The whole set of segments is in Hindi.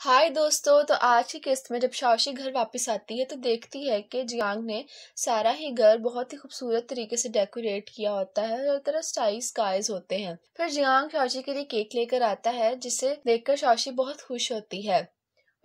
हाय दोस्तों तो आज की किस्त में जब शावशी घर वापस आती है तो देखती है कि जियांग ने सारा ही घर बहुत ही खूबसूरत तरीके से डेकोरेट किया होता है हर तरह स्टाइल गाइज होते हैं फिर जियांग शावशी के लिए केक लेकर आता है जिसे देखकर शावशी बहुत खुश होती है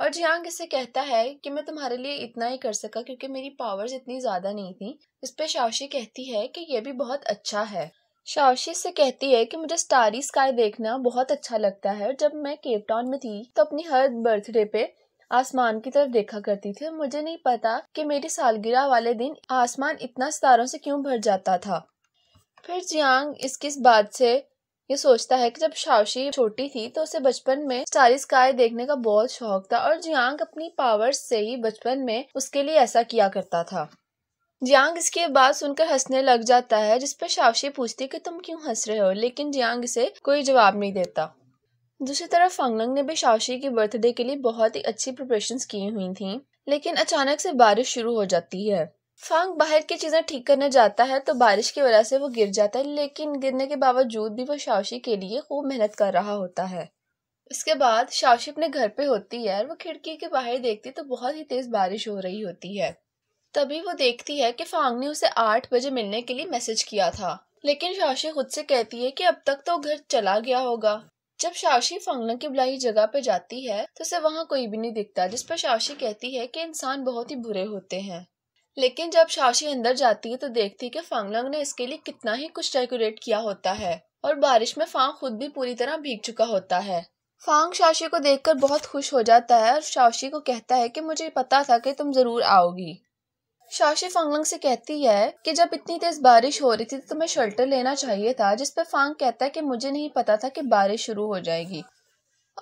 और जियांग इसे कहता है कि मैं तुम्हारे लिए इतना ही कर सका क्योंकि मेरी पावर्स इतनी ज्यादा नहीं थी इस पर शावशी कहती है कि यह भी बहुत अच्छा है शावशी से कहती है कि मुझे स्टारी स्काई देखना बहुत अच्छा लगता है जब मैं केपटाउन में थी तो अपनी हर बर्थडे पे आसमान की तरफ देखा करती थी मुझे नहीं पता कि मेरी सालगिरह वाले दिन आसमान इतना सितारों से क्यों भर जाता था फिर जियांग इस किस बात से ये सोचता है कि जब शावशी छोटी थी तो उसे बचपन में स्टारी स्काई देखने का बहुत शौक था और जियांग अपनी पावर्स से ही बचपन में उसके लिए ऐसा किया करता था जियांग इसके बाद सुनकर हंसने लग जाता है जिसपे शावशी पूछती कि तुम क्यों हंस रहे हो लेकिन जियांग इसे कोई जवाब नहीं देता दूसरी तरफ फंगलंग ने भी शावशी की बर्थडे के लिए बहुत ही अच्छी प्रिपरेशन की हुई थी लेकिन अचानक से बारिश शुरू हो जाती है फांग बाहर की चीजें ठीक करने जाता है तो बारिश की वजह से वो गिर जाता है लेकिन गिरने के बावजूद भी वो शावशी के लिए खूब मेहनत कर रहा होता है इसके बाद शावशी अपने घर पे होती है और वो खिड़की के बाहर देखती तो बहुत ही तेज बारिश हो रही होती है तभी वो देखती है कि फांग ने उसे आठ बजे मिलने के लिए मैसेज किया था लेकिन शाशी खुद से कहती है कि अब तक तो घर चला गया होगा जब शाशी फंगना की बुलाई जगह पर जाती है तो उसे वहाँ कोई भी नहीं दिखता जिस पर शाशी कहती है कि इंसान बहुत ही बुरे होते हैं लेकिन जब शाशी अंदर जाती है तो देखती है कि फांगलंग ने इसके लिए कितना ही कुछ डेकोरेट किया होता है और बारिश में फांग खुद भी पूरी तरह भीग चुका होता है फांग शाशी को देखकर बहुत खुश हो जाता है और शाशी को कहता है कि मुझे पता था कि तुम जरूर आओगी शाशी फांगलंग से कहती है कि जब इतनी तेज बारिश हो रही थी तो तुम्हें शेल्टर लेना चाहिए था जिस पर फांग कहता है कि मुझे नहीं पता था कि बारिश शुरू हो जाएगी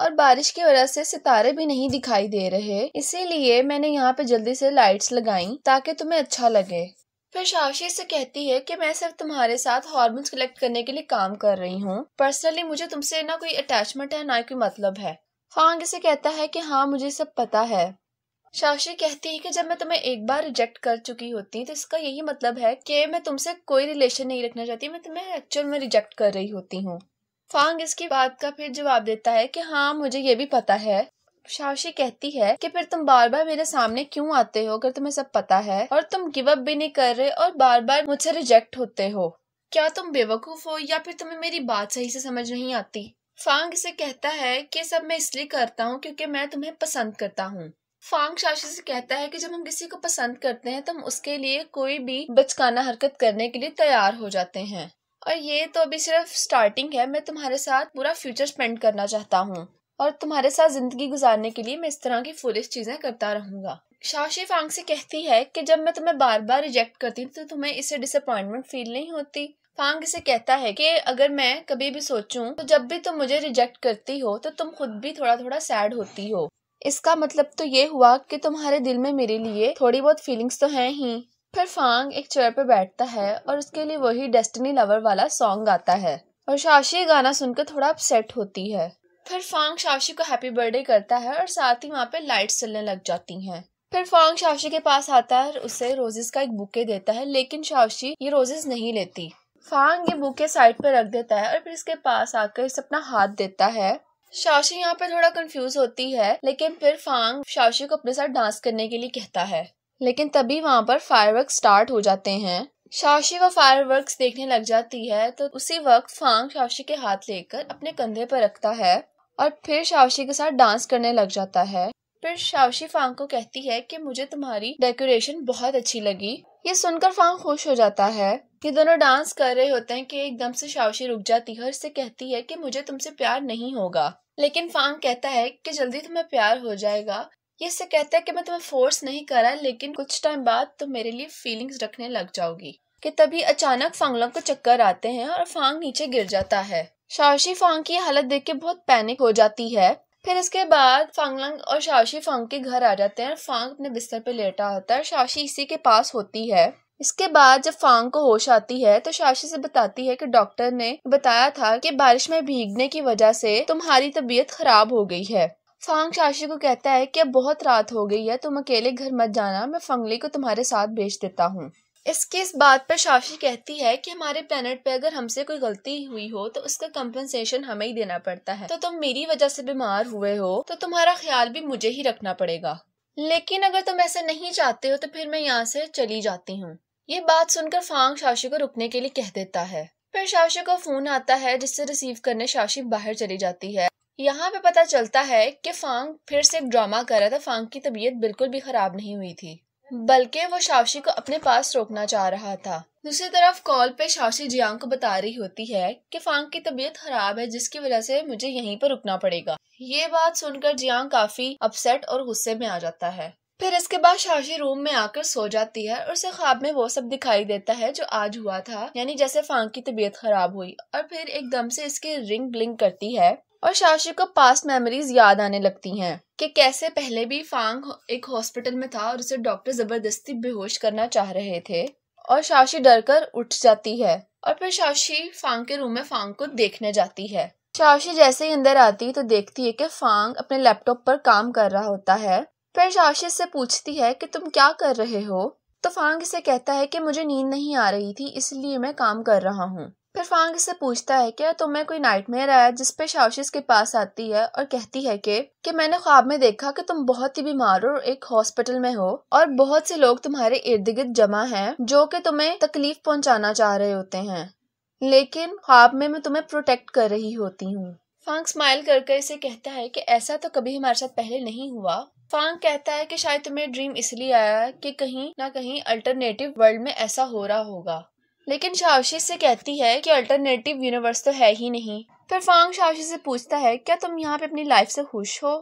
और बारिश की वजह से सितारे भी नहीं दिखाई दे रहे इसीलिए मैंने यहाँ पे जल्दी से लाइट्स लगाई ताकि तुम्हें अच्छा लगे फिर शाशी से कहती है कि मैं सिर्फ तुम्हारे साथ हॉर्मोन्स कलेक्ट करने के लिए काम कर रही हूँ पर्सनली मुझे तुमसे ना कोई अटैचमेंट है ना कोई मतलब है फांग इसे कहता है कि हाँ मुझे सब पता है शाशी कहती है कि जब मैं तुम्हें एक बार रिजेक्ट कर चुकी होती हूँ तो इसका यही मतलब है कि मैं तुमसे कोई रिलेशन नहीं रखना चाहती मैं तुम्हें एक्चुअल में रिजेक्ट कर रही होती हूँ फांग इसकी बात का फिर जवाब देता है कि हाँ मुझे ये भी पता है शाशी कहती है कि फिर तुम बार बार मेरे सामने क्यों आते हो अगर तुम्हें सब पता है और तुम गिव अप भी नहीं कर रहे और बार बार मुझसे रिजेक्ट होते हो क्या तुम बेवकूफ हो या फिर तुम्हें मेरी बात सही से समझ नहीं आती फांग इसे कहता है कि सब मैं इसलिए करता हूँ क्योंकि मैं तुम्हें पसंद करता हूँ फांग शास्त्र से कहता है कि जब हम किसी को पसंद करते हैं तो हम उसके लिए कोई भी बचकाना हरकत करने के लिए तैयार हो जाते हैं और ये तो अभी सिर्फ स्टार्टिंग है मैं तुम्हारे साथ पूरा फ्यूचर स्पेंड करना चाहता हूँ और तुम्हारे साथ जिंदगी गुजारने के लिए मैं इस तरह की फुलिस चीजें करता रहूंगा शाशी फांग से कहती है कि जब मैं तुम्हें बार बार रिजेक्ट करती हूँ तो तुम्हें इससे डिसअपॉइंटमेंट फील नहीं होती फांग इसे कहता है कि अगर मैं कभी भी सोचूं तो जब भी तुम मुझे रिजेक्ट करती हो तो तुम खुद भी थोड़ा थोड़ा सैड होती हो इसका मतलब तो ये हुआ कि तुम्हारे दिल में मेरे लिए थोड़ी बहुत फीलिंग्स तो हैं ही फिर फांग एक चेयर पर बैठता है और उसके लिए वही डेस्टिनी लवर वाला सॉन्ग गाता है और शाशी गाना सुनकर थोड़ा अपसेट होती है फिर फांग शाशी को हैप्पी बर्थडे करता है और साथ ही वहाँ पे लाइट चलने लग जाती हैं फिर फांग शावशी के पास आता है और उसे रोजेस का एक बुके देता है लेकिन शावशी ये रोजेस नहीं लेती फांग ये बुके साइड पर रख देता है और फिर इसके पास आकर इसे अपना हाथ देता है शाशी यहाँ पर थोड़ा कंफ्यूज होती है लेकिन फिर फांग शाशी को अपने साथ डांस करने के लिए कहता है लेकिन तभी वहाँ पर फायरवर्क स्टार्ट हो जाते हैं शाशी वो फायरवर्क्स देखने लग जाती है तो उसी वक्त फांग शाशी के हाथ लेकर अपने कंधे पर रखता है और फिर शाशी के साथ डांस करने लग जाता है फिर शावशी फांग को कहती है कि मुझे तुम्हारी डेकोरेशन बहुत अच्छी लगी ये सुनकर फांग खुश हो जाता है ये दोनों डांस कर रहे होते हैं कि एकदम से शावशी रुक जाती है और इससे कहती है कि मुझे तुमसे प्यार नहीं होगा लेकिन फांग कहता है कि जल्दी तुम्हें प्यार हो जाएगा ये इससे कहता है कि मैं तुम्हें फोर्स नहीं करा लेकिन कुछ टाइम बाद तुम मेरे लिए फीलिंग्स रखने लग जाओगी कि तभी अचानक फांगलों को चक्कर आते हैं और फांग नीचे गिर जाता है शावशी फांग की हालत देख के बहुत पैनिक हो जाती है फिर इसके बाद फांगलंग और शाशी फांग के घर आ जाते हैं फांग अपने बिस्तर पे लेटा होता है शाशी इसी के पास होती है इसके बाद जब फांग को होश आती है तो शाशी से बताती है कि डॉक्टर ने बताया था कि बारिश में भीगने की वजह से तुम्हारी तबीयत खराब हो गई है फांग शाशी को कहता है कि अब बहुत रात हो गई है तुम अकेले घर मत जाना मैं फंगली को तुम्हारे साथ भेज देता हूँ इसके इस बात पर शाशी कहती है कि हमारे प्लेनेट पे अगर हमसे कोई गलती हुई हो तो उसका कम्पनसेशन हमें ही देना पड़ता है तो तुम मेरी वजह से बीमार हुए हो तो तुम्हारा ख्याल भी मुझे ही रखना पड़ेगा लेकिन अगर तुम ऐसा नहीं चाहते हो तो फिर मैं यहाँ से चली जाती हूँ ये बात सुनकर फांग शाशी को रुकने के लिए कह देता है फिर शाशी को फोन आता है जिससे रिसीव करने शाशी बाहर चली जाती है यहाँ पे पता चलता है कि फांग फिर से ड्रामा कर रहा था फांग की तबीयत बिल्कुल भी खराब नहीं हुई थी बल्कि वो शावशी को अपने पास रोकना चाह रहा था दूसरी तरफ कॉल पे शावशी जियांग को बता रही होती है कि फांग की तबीयत खराब है जिसकी वजह से मुझे यहीं पर रुकना पड़ेगा ये बात सुनकर जियांग काफी अपसेट और गुस्से में आ जाता है फिर इसके बाद शाशी रूम में आकर सो जाती है और उसे ख्वाब में वो सब दिखाई देता है जो आज हुआ था यानी जैसे फांग की तबीयत खराब हुई और फिर एकदम से इसकी रिंग ब्लिंक करती है और शाशी को पास्ट मेमोरीज याद आने लगती हैं कि कैसे पहले भी फांग एक हॉस्पिटल में था और उसे डॉक्टर ज़बरदस्ती बेहोश करना चाह रहे थे और शाशी डर कर उठ जाती है और फिर शाशी फांग के रूम में फांग को देखने जाती है शाशी जैसे ही अंदर आती तो देखती है कि फांग अपने लैपटॉप पर काम कर रहा होता है फिर शाशी से पूछती है कि तुम क्या कर रहे हो तो फांग इसे कहता है कि मुझे नींद नहीं आ रही थी इसलिए मैं काम कर रहा हूँ फिर फांग इससे पूछता है कि तुम्हें कोई नाइटमेयर आया जिसपे शावशिस के पास आती है और कहती है कि कि मैंने ख्वाब में देखा कि तुम बहुत ही बीमार हो और एक हॉस्पिटल में हो और बहुत से लोग तुम्हारे इर्द गिर्द जमा हैं जो कि तुम्हें तकलीफ पहुंचाना चाह रहे होते हैं लेकिन ख्वाब में मैं तुम्हें प्रोटेक्ट कर रही होती हूँ फांग स्माइल करके इसे कहता है कि ऐसा तो कभी हमारे साथ पहले नहीं हुआ फांग कहता है कि शायद तुम्हें ड्रीम इसलिए आया कि कहीं ना कहीं अल्टरनेटिव वर्ल्ड में ऐसा हो रहा होगा लेकिन शावशी से कहती है कि अल्टरनेटिव यूनिवर्स तो है ही नहीं फिर फांग शावशी से पूछता है क्या तुम यहाँ पे अपनी लाइफ से खुश हो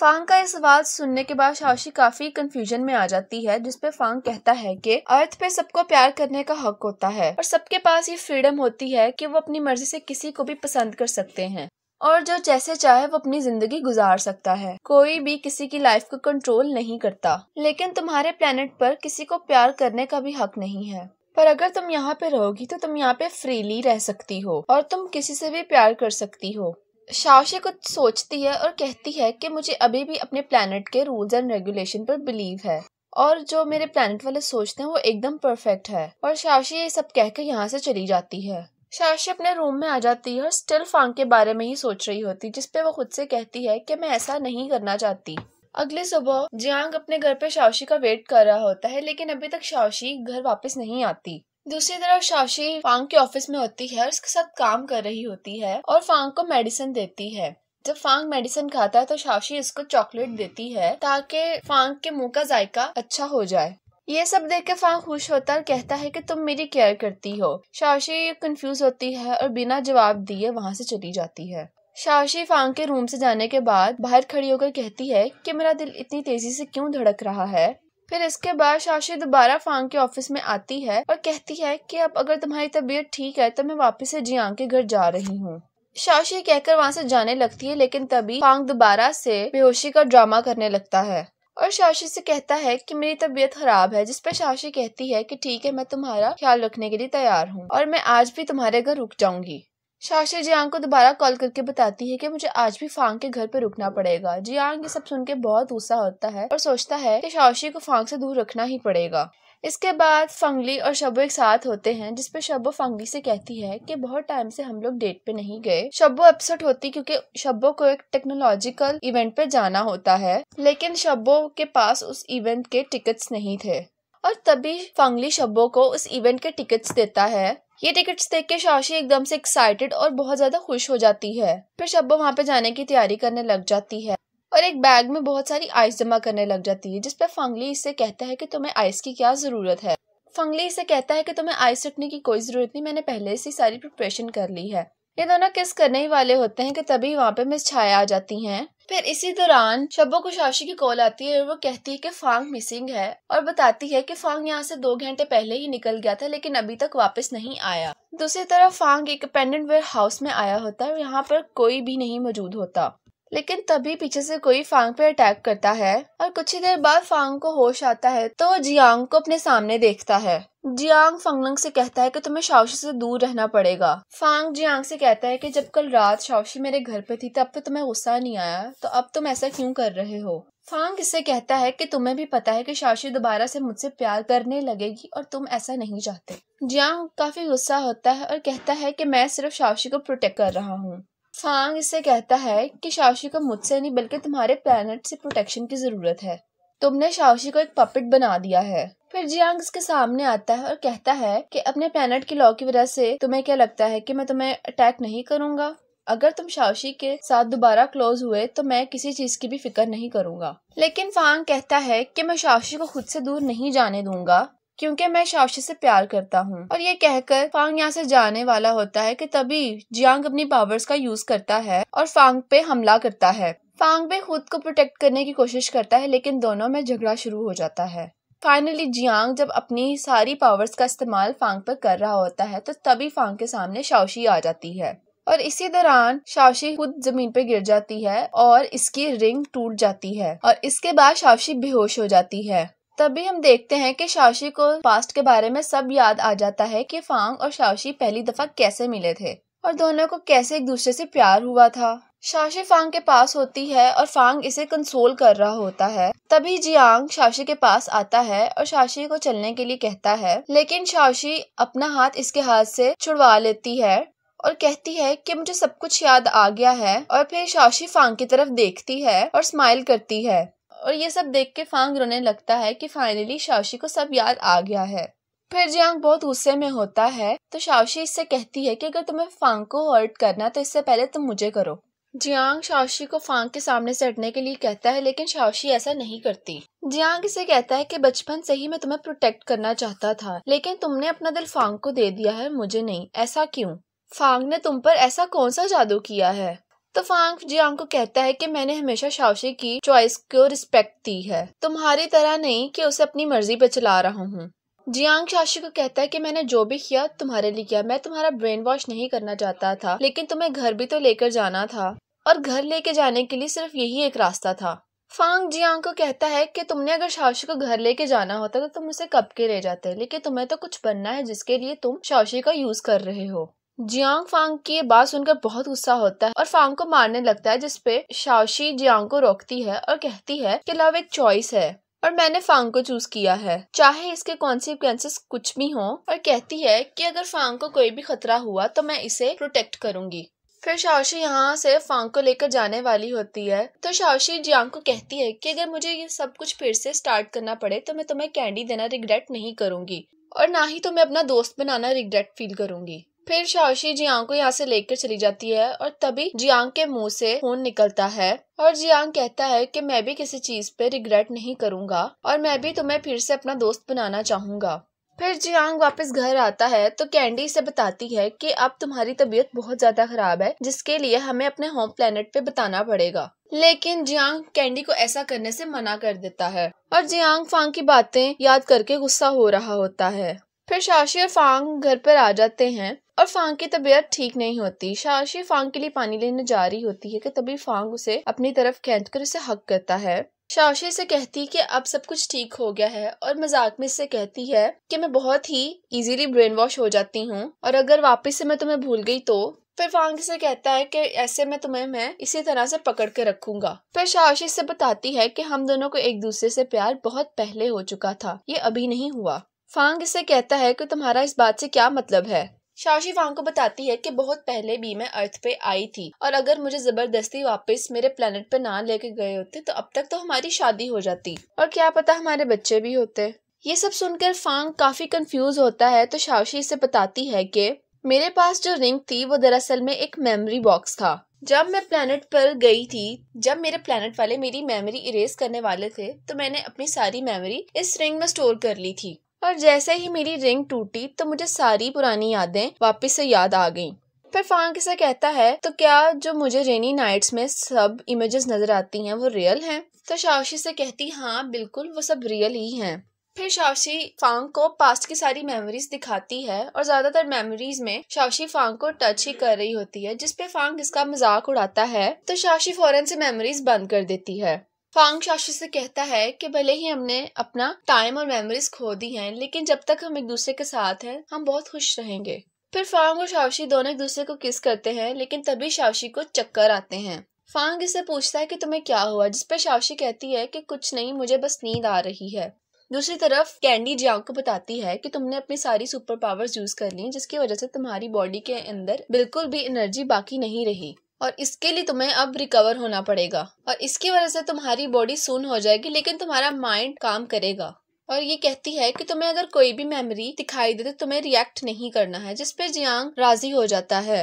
फांग का यह सवाल सुनने के बाद शावशी काफी कंफ्यूजन में आ जाती है जिसपे फांग कहता है कि अर्थ पे सबको प्यार करने का हक होता है और सबके पास ये फ्रीडम होती है कि वो अपनी मर्जी से किसी को भी पसंद कर सकते हैं और जो जैसे चाहे वो अपनी जिंदगी गुजार सकता है कोई भी किसी की लाइफ को कंट्रोल नहीं करता लेकिन तुम्हारे प्लेनेट पर किसी को प्यार करने का भी हक नहीं है पर अगर तुम यहाँ पे रहोगी तो तुम यहाँ पे फ्रीली रह सकती हो और तुम किसी से भी प्यार कर सकती हो शावशे कुछ सोचती है और कहती है कि मुझे अभी भी अपने प्लैनेट के रूल्स एंड रेगुलेशन पर बिलीव है और जो मेरे प्लैनेट वाले सोचते हैं वो एकदम परफेक्ट है और शावशी ये सब कह के यहाँ से चली जाती है शावशी अपने रूम में आ जाती है और स्टिल फांग के बारे में ही सोच रही होती जिसपे वो खुद से कहती है कि मैं ऐसा नहीं करना चाहती अगले सुबह जियांग अपने घर पे शावशी का वेट कर रहा होता है लेकिन अभी तक शावशी घर वापस नहीं आती दूसरी तरफ शावशी फांग के ऑफिस में होती है और उसके साथ काम कर रही होती है और फांग को मेडिसिन देती है जब फांग मेडिसिन खाता है तो शावशी इसको चॉकलेट देती है ताकि फांग के मुंह का जायका अच्छा हो जाए ये सब देख के फांग खुश होता है और कहता है कि तुम मेरी केयर करती हो शावशी कंफ्यूज होती है और बिना जवाब दिए वहां से चली जाती है शाशी फांग के रूम से जाने के बाद बाहर खड़ी होकर कहती है कि मेरा दिल इतनी तेजी से क्यों धड़क रहा है फिर इसके बाद शाशी दोबारा फांग के ऑफिस में आती है और कहती है कि अब अगर तुम्हारी तबीयत ठीक है तो मैं वापस से जियांग के घर जा रही हूँ शाशी कहकर वहाँ से जाने लगती है लेकिन तभी फांग दोबारा से बेहोशी का ड्रामा करने लगता है और शाशी से कहता है कि मेरी तबीयत खराब है जिसपे शाशी कहती है कि ठीक है मैं तुम्हारा ख्याल रखने के लिए तैयार हूँ और मैं आज भी तुम्हारे घर रुक जाऊंगी शाशी जियांग को दोबारा कॉल करके बताती है कि मुझे आज भी फांग के घर पर रुकना पड़ेगा जियांग हाँ, ये सब सुन के बहुत गुस्सा होता है और सोचता है कि शाशी को फांग से दूर रखना ही पड़ेगा इसके बाद फंगली और शबो एक साथ होते हैं जिसपे शबो फंगली से कहती है कि बहुत टाइम से हम लोग डेट पे नहीं गए शबो अपसेट होती क्योंकि शबो को एक टेक्नोलॉजिकल इवेंट पे जाना होता है लेकिन शबो के पास उस इवेंट के टिकट्स नहीं थे और तभी फंगली शब्बो को उस इवेंट के टिकट्स देता है ये टिकट्स देख के शाशी एकदम से एक्साइटेड और बहुत ज़्यादा खुश हो जाती है फिर शब्बा वहाँ पे जाने की तैयारी करने लग जाती है और एक बैग में बहुत सारी आइस जमा करने लग जाती है जिसपे फंगली इससे कहता है कि तुम्हें आइस की क्या ज़रूरत है फंगली इसे कहता है कि तुम्हें आइस रखने की कोई ज़रूरत नहीं मैंने पहले से सारी प्रिपरेशन कर ली है ये दोनों किस करने ही वाले होते हैं कि तभी वहाँ पे मिस छाया आ जाती हैं फिर इसी दौरान शब्बो को शाशी की कॉल आती है और वो कहती है कि फांग मिसिंग है और बताती है कि फांग यहाँ से दो घंटे पहले ही निकल गया था लेकिन अभी तक वापस नहीं आया दूसरी तरफ फांग एक पेंडेंट वेयर हाउस में आया होता है और यहाँ पर कोई भी नहीं मौजूद होता लेकिन तभी पीछे से कोई फांग पे अटैक करता है और कुछ ही देर बाद फांग को होश आता है तो जियांग को अपने सामने देखता है जियांग फंगलंग से कहता है कि तुम्हें शावशी से दूर रहना पड़ेगा फांग जियांग से कहता है कि जब कल रात शावशी मेरे घर पे थी तब तो तुम्हें गुस्सा नहीं आया तो अब तुम ऐसा क्यों कर रहे हो फांग इससे कहता है कि तुम्हें भी पता है कि शावशी दोबारा से मुझसे प्यार करने लगेगी और तुम ऐसा नहीं चाहते जियांग काफी गुस्सा होता है और कहता है कि मैं सिर्फ शावशी को प्रोटेक्ट कर रहा हूँ फांग इससे कहता है कि शावशी को मुझसे नहीं बल्कि तुम्हारे प्लानट से प्रोटेक्शन की जरूरत है तुमने शावशी को एक पपिट बना दिया है फिर जियांग उसके सामने आता है और कहता है कि अपने प्लेनेट की लॉ की वजह से तुम्हें क्या लगता है कि मैं तुम्हें अटैक नहीं करूंगा अगर तुम शावशी के साथ दोबारा क्लोज हुए तो मैं किसी चीज की भी फिक्र नहीं करूंगा लेकिन फांग कहता है कि मैं शावशी को खुद से दूर नहीं जाने दूंगा क्योंकि मैं शावशी से प्यार करता हूँ और ये कहकर फांग यहाँ से जाने वाला होता है कि तभी जियांग अपनी पावर्स का यूज करता है और फांग पे हमला करता है फांग भी खुद को प्रोटेक्ट करने की कोशिश करता है लेकिन दोनों में झगड़ा शुरू हो जाता है फाइनली जियांग जब अपनी सारी पावर्स का इस्तेमाल फांग पर कर रहा होता है तो तभी फांग के सामने शाओशी आ जाती है और इसी दौरान शावशी खुद जमीन पे गिर जाती है और इसकी रिंग टूट जाती है और इसके बाद शावशी बेहोश हो जाती है तभी हम देखते हैं कि शावशी को पास्ट के बारे में सब याद आ जाता है कि फांग और शावशी पहली दफा कैसे मिले थे और दोनों को कैसे एक दूसरे से प्यार हुआ था शाशी फांग के पास होती है और फांग इसे कंसोल कर रहा होता है तभी जियांग शाशी के पास आता है और शाशी को चलने के लिए कहता है लेकिन शाशी अपना हाथ इसके हाथ से छुड़वा लेती है और कहती है कि मुझे सब कुछ याद आ गया है और फिर शाशी फांग की तरफ देखती है और स्माइल करती है और ये सब देख के फांग रोने लगता है कि फाइनली शाशी को सब याद आ गया है फिर जियांग बहुत गुस्से में होता है तो शाशी इससे कहती है कि अगर तुम्हें फांग को हर्ट करना तो इससे पहले तुम मुझे करो जियांग शाओशी को फांग के सामने से हटने के लिए कहता है लेकिन शाओशी ऐसा नहीं करती जियांग इसे कहता है कि बचपन से ही मैं तुम्हें प्रोटेक्ट करना चाहता था लेकिन तुमने अपना दिल फांग को दे दिया है मुझे नहीं ऐसा क्यों फांग ने तुम पर ऐसा कौन सा जादू किया है तो फांग जियांग को कहता है कि मैंने हमेशा शाओशी की चॉइस को रिस्पेक्ट दी है तुम्हारी तरह नहीं कि उसे अपनी मर्जी पर चला रहा हूँ जियांग शाशी को कहता है कि मैंने जो भी किया तुम्हारे लिए किया मैं तुम्हारा ब्रेन वॉश नहीं करना चाहता था लेकिन तुम्हें घर भी तो लेकर जाना था और घर लेके जाने के लिए सिर्फ यही एक रास्ता था फांग जियांग को कहता है कि तुमने अगर शाशी को घर लेके जाना होता तो तुम उसे कब के ले जाते लेकिन तुम्हें तो कुछ बनना है जिसके लिए तुम शाशी का यूज कर रहे हो जियांग फांग की ये बात सुनकर बहुत गुस्सा होता है और फांग को मारने लगता है जिसपे शाशी जियांग को रोकती है और कहती है कि लव एक चॉइस है और मैंने फांग को चूज किया है चाहे इसके कॉन्सिक्वेंसेस कुछ भी हो और कहती है कि अगर फांग को कोई भी खतरा हुआ तो मैं इसे प्रोटेक्ट करूंगी फिर शावशी यहाँ से फांग को लेकर जाने वाली होती है तो शावशी जियांग को कहती है कि अगर मुझे ये सब कुछ फिर से स्टार्ट करना पड़े तो मैं तुम्हें कैंडी देना रिग्रेट नहीं करूंगी और ना ही तुम्हें अपना दोस्त बनाना रिग्रेट फील करूंगी फिर शाओशी जियांग को यहाँ से लेकर चली जाती है और तभी जियांग के मुंह से खून निकलता है और जियांग कहता है कि मैं भी किसी चीज पे रिग्रेट नहीं करूंगा और मैं भी तुम्हें फिर से अपना दोस्त बनाना चाहूंगा फिर जियांग वापस घर आता है तो कैंडी इसे बताती है कि अब तुम्हारी तबीयत बहुत ज्यादा खराब है जिसके लिए हमें अपने होम प्लेनेट पे बताना पड़ेगा लेकिन जियांग कैंडी को ऐसा करने से मना कर देता है और जियांग फांग की बातें याद करके गुस्सा हो रहा होता है फिर शाशी और फांग घर पर आ जाते हैं और फांग की तबीयत ठीक नहीं होती शाशी फांग के लिए पानी लेने जा रही होती है कि तभी फांग उसे अपनी तरफ खेच कर उसे हक करता है शाशी से कहती कि अब सब कुछ ठीक हो गया है और मजाक में इससे कहती है कि मैं बहुत ही इजीली ब्रेन वॉश हो जाती हूँ और अगर वापस से मैं तुम्हें भूल गई तो फिर फांग से कहता है कि ऐसे में तुम्हें मैं इसी तरह से पकड़ के रखूंगा फिर शाशी से बताती है कि हम दोनों को एक दूसरे से प्यार बहुत पहले हो चुका था ये अभी नहीं हुआ फांग इसे कहता है कि तुम्हारा इस बात से क्या मतलब है शाशी फांग को बताती है कि बहुत पहले भी मैं अर्थ पे आई थी और अगर मुझे जबरदस्ती वापस मेरे प्लेनेट पे ना लेके गए होते तो अब तक तो हमारी शादी हो जाती और क्या पता हमारे बच्चे भी होते ये सब सुनकर फांग काफी कंफ्यूज होता है तो शाशी इसे बताती है कि मेरे पास जो रिंग थी वो दरअसल में एक मेमोरी बॉक्स था जब मैं प्लेनेट पर गई थी जब मेरे प्लेनेट वाले मेरी मेमोरी इरेज करने वाले थे तो मैंने अपनी सारी मेमोरी इस रिंग में स्टोर कर ली थी और जैसे ही मेरी रिंग टूटी तो मुझे सारी पुरानी यादें वापस से याद आ गईं। फिर फांग से कहता है तो क्या जो मुझे रेनी नाइट्स में सब इमेजेस नजर आती हैं वो रियल हैं तो शावशी से कहती हाँ बिल्कुल वो सब रियल ही हैं फिर शावशी फांग को पास्ट की सारी मेमोरीज दिखाती है और ज्यादातर मेमोरीज में शावशी फांग को टच ही कर रही होती है जिसपे फांग इसका मजाक उड़ाता है तो शावशी फौरन से मेमोरीज बंद कर देती है फांग शास्त्र से कहता है कि भले ही हमने अपना टाइम और मेमोरीज खो दी हैं लेकिन जब तक हम एक दूसरे के साथ हैं हम बहुत खुश रहेंगे फिर फांग और शावशी दोनों एक दूसरे को किस करते हैं लेकिन तभी शावशी को चक्कर आते हैं फांग इससे पूछता है कि तुम्हें क्या हुआ जिसपे शावशी कहती है कि कुछ नहीं मुझे बस नींद आ रही है दूसरी तरफ कैंडी जियांग को बताती है कि तुमने अपनी सारी सुपर पावर्स यूज कर ली जिसकी वजह से तुम्हारी बॉडी के अंदर बिल्कुल भी एनर्जी बाकी नहीं रही और इसके लिए तुम्हें अब रिकवर होना पड़ेगा और इसकी वजह से तुम्हारी बॉडी सुन हो जाएगी लेकिन तुम्हारा माइंड काम करेगा और ये कहती है कि तुम्हें अगर कोई भी मेमोरी दिखाई दे तो तुम्हें रिएक्ट नहीं करना है जिसपे जियांग राजी हो जाता है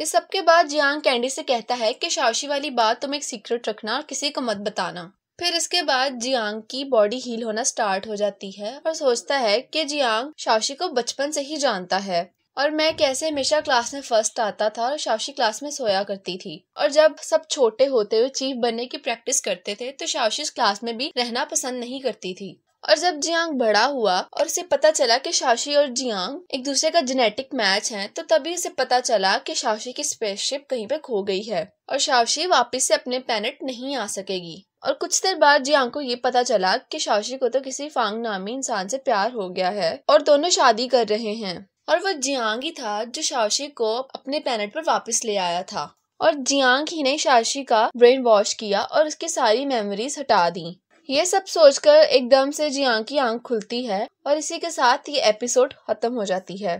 इस सब के बाद जियांग कैंडी से कहता है कि शावशी वाली बात तुम एक सीक्रेट रखना और किसी को मत बताना फिर इसके बाद जियांग की बॉडी हील होना स्टार्ट हो जाती है और सोचता है कि जियांग शावशी को बचपन से ही जानता है और मैं कैसे हमेशा क्लास में फर्स्ट आता था और शावशी क्लास में सोया करती थी और जब सब छोटे होते हुए चीफ बनने की प्रैक्टिस करते थे तो शावशी क्लास में भी रहना पसंद नहीं करती थी और जब जियांग बड़ा हुआ और उसे पता चला कि शाशी और जियांग एक दूसरे का जेनेटिक मैच है तो तभी उसे पता चला कि शाशी की स्पेसशिप कहीं पे खो गई है और शाशी वापस से अपने पैनेट नहीं आ सकेगी और कुछ देर बाद जियांग को ये पता चला कि शाशी को तो किसी फांग नामी इंसान से प्यार हो गया है और दोनों शादी कर रहे हैं और वह जियांग ही था जो शाशी को अपने पैनेट पर वापस ले आया था और जियांग ही ने शाशी का ब्रेन वॉश किया और उसकी सारी मेमोरीज हटा दी ये सब सोचकर एकदम से जियांग की आंख खुलती है और इसी के साथ ये एपिसोड खत्म हो जाती है